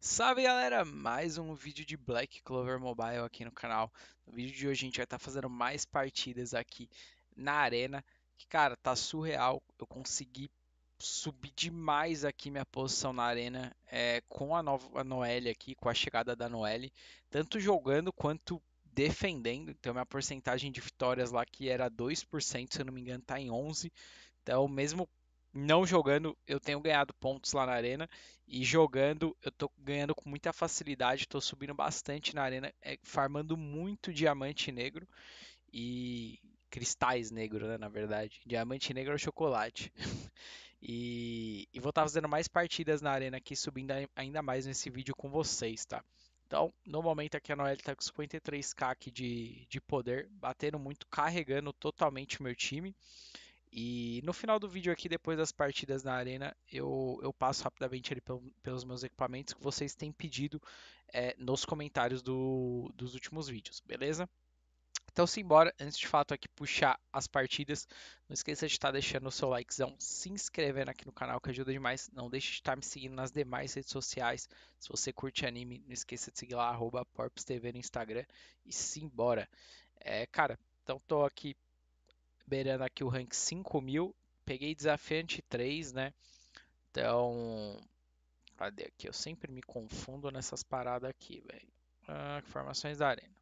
Salve galera, mais um vídeo de Black Clover Mobile aqui no canal. No vídeo de hoje a gente vai estar tá fazendo mais partidas aqui na arena, que cara, tá surreal. Eu consegui subir demais aqui minha posição na arena é, com a nova Noelle aqui, com a chegada da Noelle, tanto jogando quanto defendendo. Então minha porcentagem de vitórias lá que era 2%, se eu não me engano, tá em 11. Então, mesmo não jogando, eu tenho ganhado pontos lá na arena. E jogando, eu tô ganhando com muita facilidade, tô subindo bastante na arena, é, farmando muito diamante negro e cristais negros, né, na verdade. Diamante negro é chocolate. e, e vou estar tá fazendo mais partidas na arena aqui, subindo ainda mais nesse vídeo com vocês, tá? Então, no momento aqui a Noelle tá com 53k aqui de, de poder, batendo muito, carregando totalmente o meu time. E no final do vídeo aqui, depois das partidas na arena, eu, eu passo rapidamente ali pelo, pelos meus equipamentos que vocês têm pedido é, nos comentários do, dos últimos vídeos, beleza? Então simbora, antes de fato aqui puxar as partidas, não esqueça de estar deixando o seu likezão, se inscrevendo aqui no canal que ajuda demais, não deixe de estar me seguindo nas demais redes sociais, se você curte anime, não esqueça de seguir lá, arroba PorpsTV no Instagram, e simbora. É, cara, então tô aqui beirando aqui o rank 5000. Peguei desafiante 3, né? Então, cadê aqui? Eu sempre me confundo nessas paradas aqui, velho. Ah, formações da arena.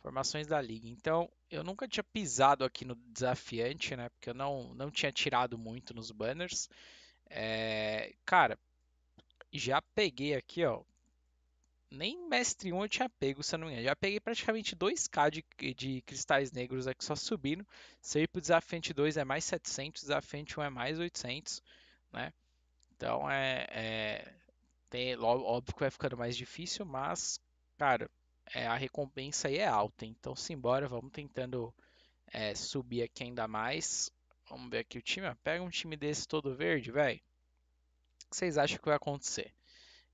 Formações da liga. Então, eu nunca tinha pisado aqui no desafiante, né? Porque eu não, não tinha tirado muito nos banners. É, cara, já peguei aqui, ó nem mestre 1 eu tinha pego, se eu não me engano. Já peguei praticamente 2k de, de cristais negros aqui só subindo. Se eu ir pro desafiante 2 é mais 700, desafiante 1 é mais 800, né? Então é. é tem, óbvio que vai ficando mais difícil, mas, cara, é, a recompensa aí é alta. Então, simbora, vamos tentando é, subir aqui ainda mais. Vamos ver aqui o time. Pega um time desse todo verde, velho. O que vocês acham que vai acontecer?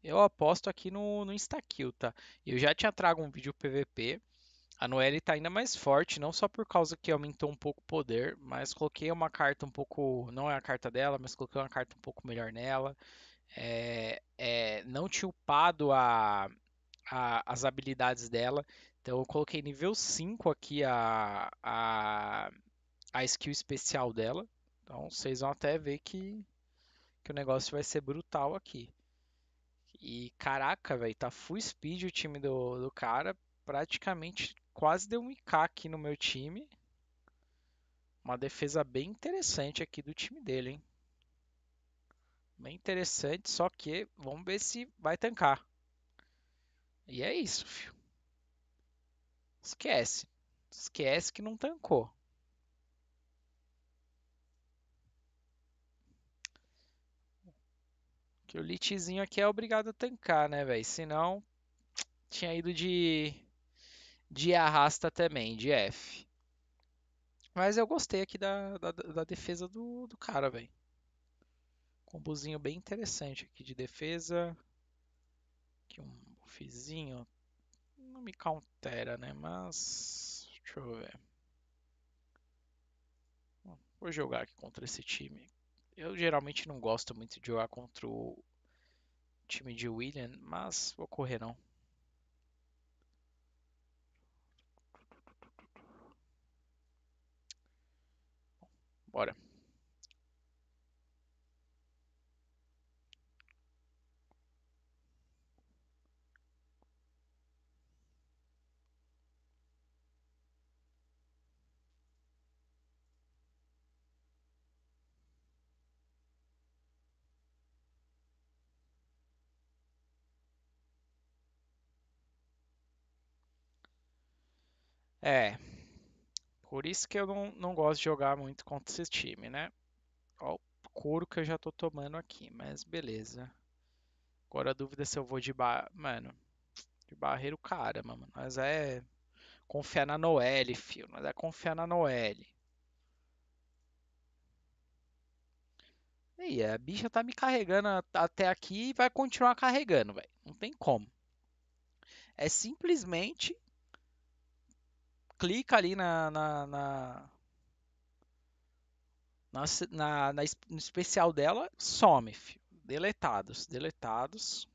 eu aposto aqui no, no Instakill, tá? Eu já te trago um vídeo PVP. A Noelle tá ainda mais forte, não só por causa que aumentou um pouco o poder, mas coloquei uma carta um pouco. Não é a carta dela, mas coloquei uma carta um pouco melhor nela. É, é, não tinha upado a, a, as habilidades dela. Então eu coloquei nível 5 aqui a, a, a skill especial dela. Então vocês vão até ver que, que o negócio vai ser brutal aqui. E caraca, velho, tá full speed o time do, do cara. Praticamente quase deu um IK aqui no meu time. Uma defesa bem interessante aqui do time dele, hein? Bem interessante, só que vamos ver se vai tancar. E é isso, filho. Esquece. Esquece que não tancou. Que o Lichzinho aqui é obrigado a tancar, né, velho? Senão, tinha ido de, de arrasta também, de F. Mas eu gostei aqui da, da, da defesa do, do cara, velho. Combozinho bem interessante aqui de defesa. Aqui um buffzinho. Não me countera, né? Mas. Deixa eu ver. Vou jogar aqui contra esse time. Eu geralmente não gosto muito de jogar contra o time de William, mas vou correr não. Bora. É. Por isso que eu não, não gosto de jogar muito contra esse time, né? Ó, o couro que eu já tô tomando aqui, mas beleza. Agora a dúvida é se eu vou de bar... Mano, de barreiro cara, mano. Mas é confiar na Noelle, filho. Mas é confiar na Noelle. E a bicha tá me carregando até aqui e vai continuar carregando, velho. Não tem como. É simplesmente clica ali na, na, na, na, na, na no especial dela, some. Filho. Deletados, deletados.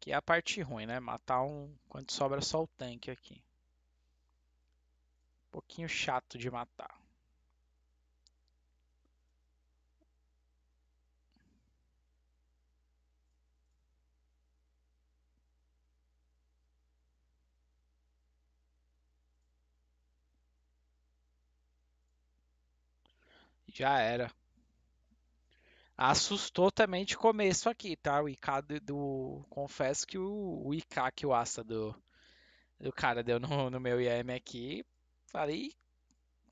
Que é a parte ruim, né? Matar um quando sobra só o tanque aqui. Um pouquinho chato de matar. já era. Assustou também de começo aqui, tá? O IK do. do confesso que o, o, IK que o Asta do, do cara deu no, no meu IM aqui. Falei.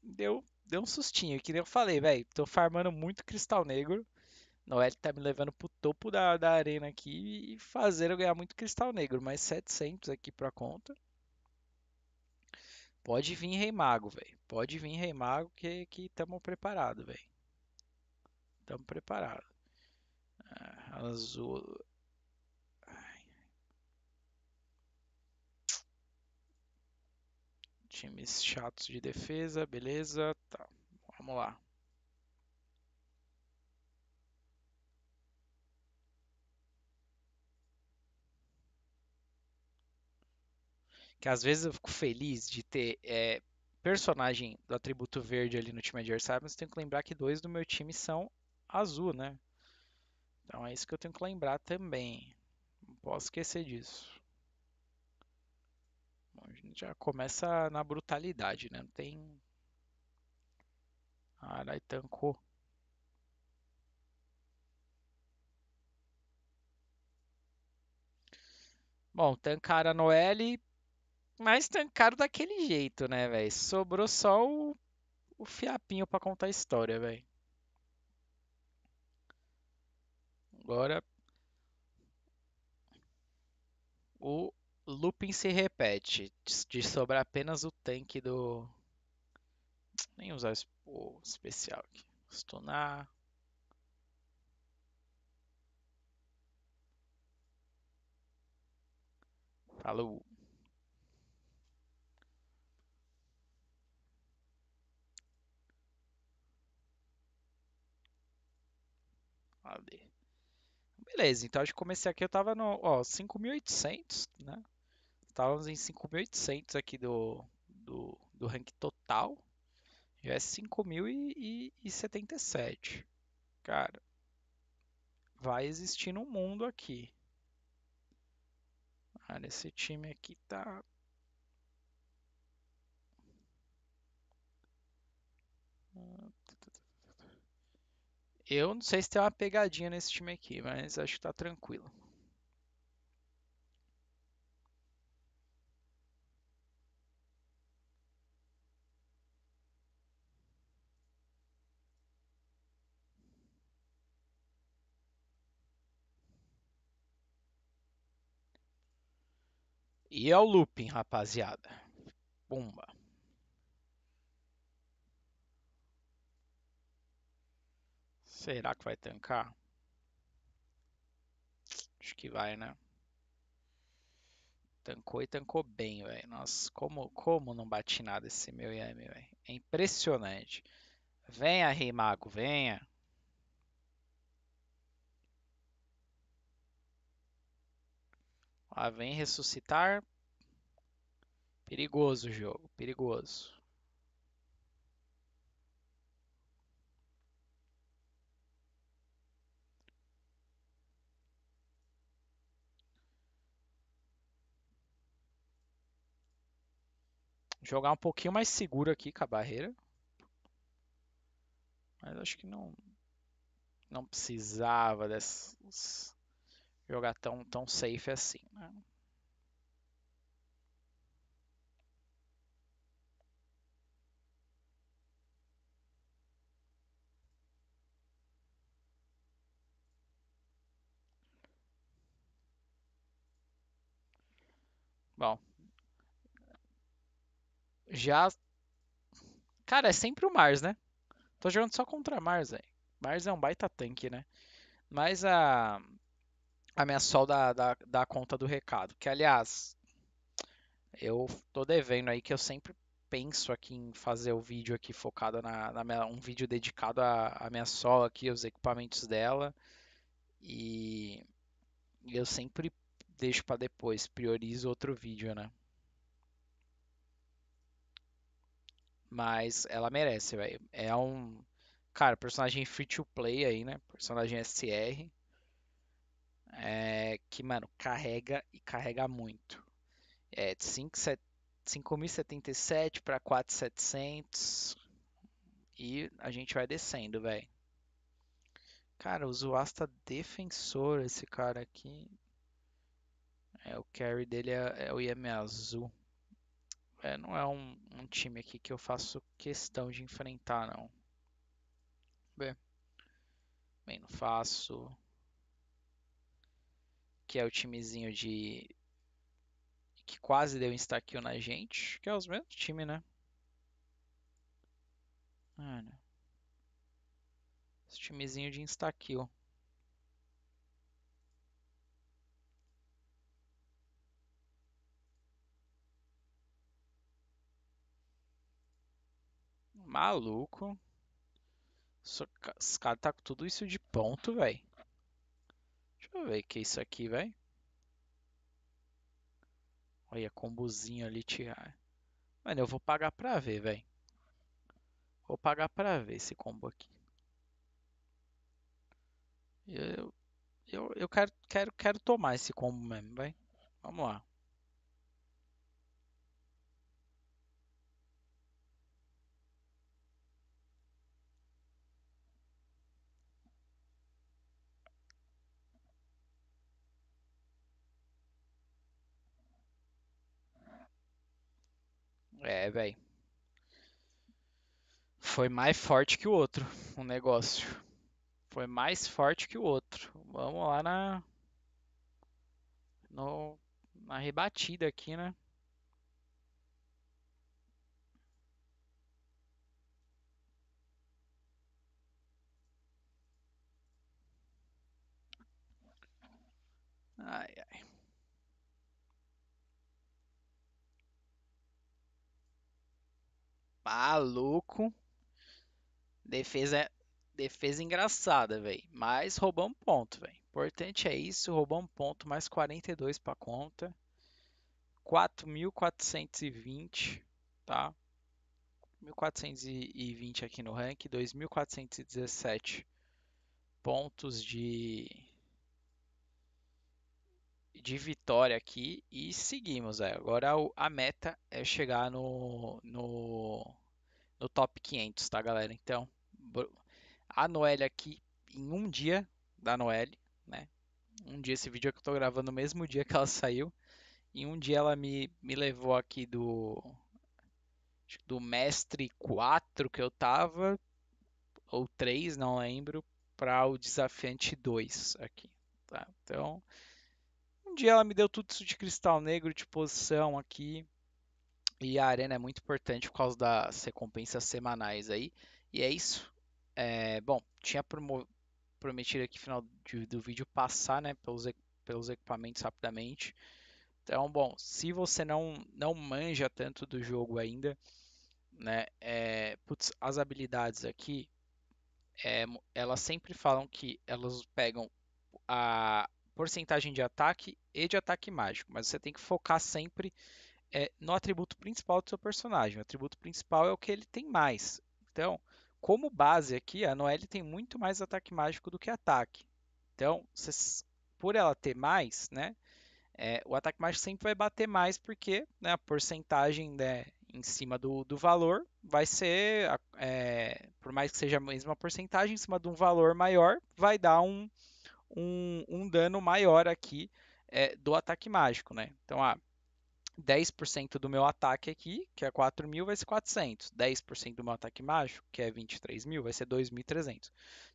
Deu, deu um sustinho. Que nem eu falei, velho. Tô farmando muito cristal negro. Noel tá me levando pro topo da, da arena aqui e fazer eu ganhar muito cristal negro. Mais 700 aqui pra conta. Pode vir Rei Mago, velho. Pode vir Rei Mago que que estamos preparados, velho. Estamos preparados. Ah, azul. Ai. Times chatos de defesa, beleza? Tá. Vamos lá. que às vezes eu fico feliz de ter é, personagem do atributo verde ali no time adversário, mas tenho que lembrar que dois do meu time são azul, né? Então é isso que eu tenho que lembrar também. Não posso esquecer disso. Bom, a gente já começa na brutalidade, né? Não tem. Caralho, ah, tancou. Bom, tancar a Noelle mas tancaram daquele jeito, né, velho? Sobrou só o, o fiapinho para contar a história, velho. Agora. O looping se repete. De sobrar apenas o tanque do. Nem usar o especial aqui. Stunar. Falou. Beleza, então acho que comecei aqui, eu tava no, ó, 5.800, né? Estávamos em 5.800 aqui do, do, do rank total. Já é 5.077. Cara, vai existindo um mundo aqui. Cara, ah, esse time aqui tá... Eu não sei se tem uma pegadinha nesse time aqui, mas acho que tá tranquilo. E é o looping, rapaziada. Pumba. Será que vai tancar? Acho que vai, né? Tancou e tancou bem, velho. Nossa, como, como não bati nada esse meu Yami, velho. É impressionante. Venha, Rei Mago, venha. Ah, vem ressuscitar. Perigoso o jogo, perigoso. jogar um pouquinho mais seguro aqui com a barreira. Mas acho que não não precisava dessas jogar tão tão safe assim, né? Bom, já. Cara, é sempre o Mars, né? Tô jogando só contra Mars, velho. Mars é um baita tanque, né? Mas a. A minha Sol dá, dá, dá conta do recado. Que, aliás, eu tô devendo aí que eu sempre penso aqui em fazer o vídeo aqui focado na, na minha, um vídeo dedicado à minha Sol aqui, os equipamentos dela. E eu sempre deixo para depois, priorizo outro vídeo, né? Mas ela merece, velho. É um. Cara, personagem free to play aí, né? Personagem SR. É, que, mano, carrega e carrega muito. É de 5.077 para 4.700. E a gente vai descendo, velho. Cara, o Zuasta defensor, esse cara aqui. É, o carry dele é, é o IM azul é, não é um, um, time aqui que eu faço questão de enfrentar, não. Bem, bem, não faço. Que é o timezinho de. que quase deu insta-kill na gente, que é os mesmos times, né? Ah, não. Né. Esse timezinho de insta-kill. Maluco. Os caras tá com tudo isso de ponto, velho. Deixa eu ver o que é isso aqui, velho. Olha, combozinho ali tirar. Mano, eu vou pagar pra ver, velho. Vou pagar pra ver esse combo aqui. Eu, eu, eu quero, quero, quero tomar esse combo mesmo, velho. Vamos lá. É, velho. Foi mais forte que o outro, o um negócio. Foi mais forte que o outro. Vamos lá na. No, na rebatida aqui, né? Ai, ai. Maluco. Defesa defesa engraçada, velho. Mas roubou um ponto, velho. Importante é isso, roubou um ponto, mais 42 para conta. 4.420, tá? 1.420 aqui no ranking, 2.417 pontos de de vitória aqui e seguimos. É. Agora a meta é chegar no, no, no top 500, tá, galera? Então, a Noelle aqui, em um dia da Noelle, né? Um dia, esse vídeo que eu tô gravando, no mesmo dia que ela saiu. E um dia ela me, me levou aqui do, do mestre 4 que eu tava, ou 3, não lembro, para o desafiante 2 aqui. Tá? Então, dia ela me deu tudo isso de cristal negro de posição aqui. E a arena é muito importante por causa das recompensas semanais aí. E é isso. É, bom, tinha promo... prometido aqui no final de, do vídeo passar né, pelos, pelos equipamentos rapidamente. Então, bom, se você não, não manja tanto do jogo ainda, né, é, putz, as habilidades aqui, é, elas sempre falam que elas pegam a, porcentagem de ataque e de ataque mágico, mas você tem que focar sempre é, no atributo principal do seu personagem. O atributo principal é o que ele tem mais. Então, como base aqui, a Noelle tem muito mais ataque mágico do que ataque. Então, por ela ter mais, né, é, o ataque mágico sempre vai bater mais, porque né, a porcentagem né, em cima do, do valor vai ser, é, por mais que seja a mesma porcentagem, em cima de um valor maior, vai dar um, um, um dano maior aqui é, do ataque mágico, né? Então, ah, 10% do meu ataque aqui, que é 4 mil, vai ser 400. 10% do meu ataque mágico, que é 23 mil, vai ser 2.300.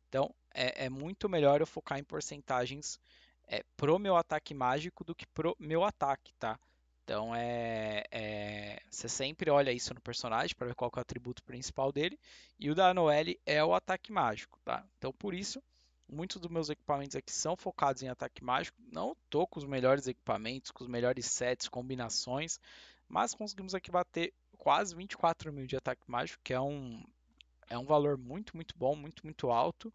Então, é, é, muito melhor eu focar em porcentagens é, pro meu ataque mágico do que pro meu ataque, tá? Então, é, é você sempre olha isso no personagem para ver qual é o atributo principal dele. E o da Noelle é o ataque mágico, tá? Então, por isso, muitos dos meus equipamentos aqui são focados em ataque mágico. Não tô com os melhores equipamentos, com os melhores sets, combinações, mas conseguimos aqui bater quase 24 mil de ataque mágico, que é um, é um valor muito, muito bom, muito, muito alto.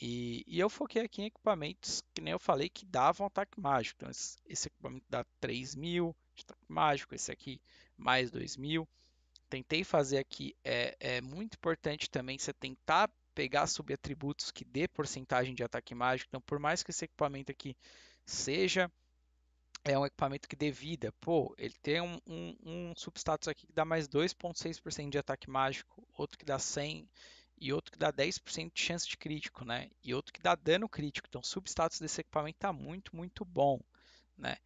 E, e, eu foquei aqui em equipamentos que nem eu falei que davam ataque mágico. Então, esse, esse equipamento dá 3 mil de ataque mágico, esse aqui mais 2 mil. Tentei fazer aqui, é, é muito importante também você tentar pegar subatributos que dê porcentagem de ataque mágico. Então, por mais que esse equipamento aqui seja é um equipamento que dê vida, pô, ele tem um, um, um substatus aqui que dá mais 2,6% de ataque mágico, outro que dá 100 e outro que dá 10% de chance de crítico, né? E outro que dá dano crítico. Então, o substatus desse equipamento tá muito, muito bom, né?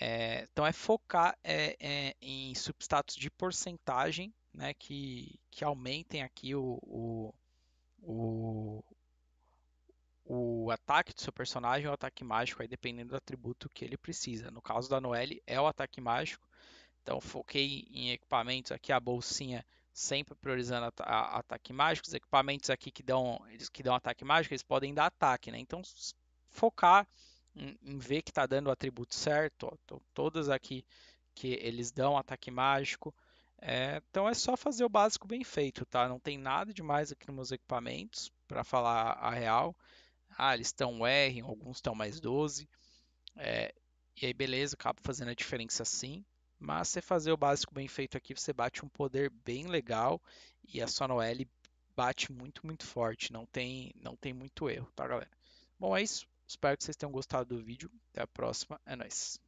É, então, é focar é, é, em substatus de porcentagem, né? Que, que aumentem aqui o, o o, o ataque do seu personagem ou é o ataque mágico, aí dependendo do atributo que ele precisa. No caso da Noelle, é o ataque mágico. Então foquei em equipamentos aqui, a bolsinha sempre priorizando a, a, ataque mágico. Os equipamentos aqui que dão, eles, que dão ataque mágico, eles podem dar ataque, né? Então focar em, em ver que está dando o atributo certo. Ó, todas aqui que eles dão ataque mágico. É, então é só fazer o básico bem feito, tá? Não tem nada demais aqui nos meus equipamentos, para falar a real. Ah, eles estão R, alguns estão mais 12. É, e aí, beleza, acabo fazendo a diferença sim. Mas você fazer o básico bem feito aqui, você bate um poder bem legal. E a sua Noelle bate muito, muito forte. Não tem, não tem muito erro, tá, galera? Bom, é isso. Espero que vocês tenham gostado do vídeo. Até a próxima. É nóis.